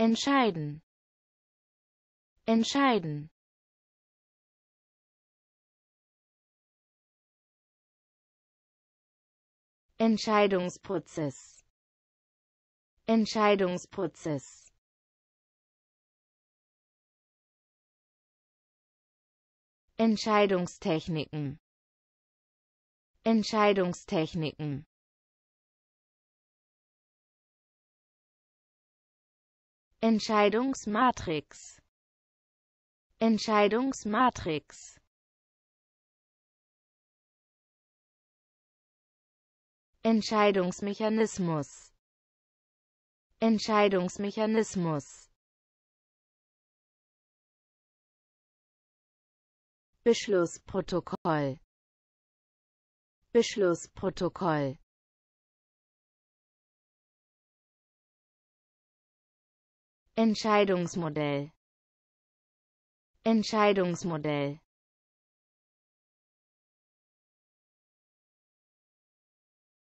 entscheiden entscheiden Entscheidungsprozess Entscheidungsprozess Entscheidungstechniken Entscheidungstechniken Entscheidungsmatrix Entscheidungsmatrix Entscheidungsmechanismus Entscheidungsmechanismus Beschlussprotokoll Beschlussprotokoll Entscheidungsmodell Entscheidungsmodell